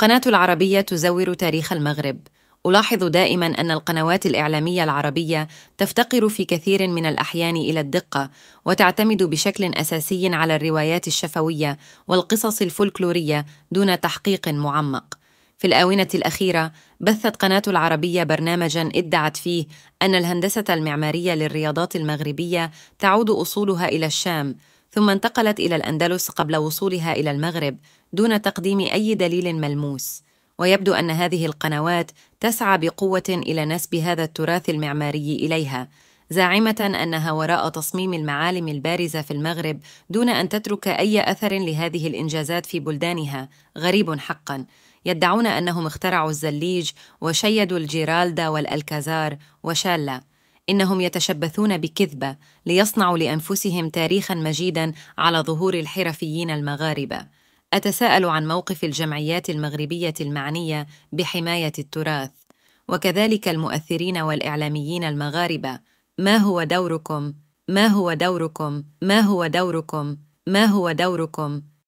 قناة العربية تزور تاريخ المغرب ألاحظ دائما أن القنوات الإعلامية العربية تفتقر في كثير من الأحيان إلى الدقة وتعتمد بشكل أساسي على الروايات الشفوية والقصص الفولكلورية دون تحقيق معمق في الآونة الأخيرة بثت قناة العربية برنامجاً ادعت فيه أن الهندسة المعمارية للرياضات المغربية تعود أصولها إلى الشام ثم انتقلت إلى الأندلس قبل وصولها إلى المغرب دون تقديم أي دليل ملموس ويبدو أن هذه القنوات تسعى بقوة إلى نسب هذا التراث المعماري إليها زاعمة أنها وراء تصميم المعالم البارزة في المغرب دون أن تترك أي أثر لهذه الإنجازات في بلدانها غريب حقاً يدعون أنهم اخترعوا الزليج وشيدوا الجيرالدا والألكازار وشالا إنهم يتشبثون بكذبة ليصنعوا لأنفسهم تاريخا مجيدا على ظهور الحرفيين المغاربة. أتساءل عن موقف الجمعيات المغربية المعنية بحماية التراث، وكذلك المؤثرين والإعلاميين المغاربة. ما هو دوركم؟ ما هو دوركم؟ ما هو دوركم؟ ما هو دوركم؟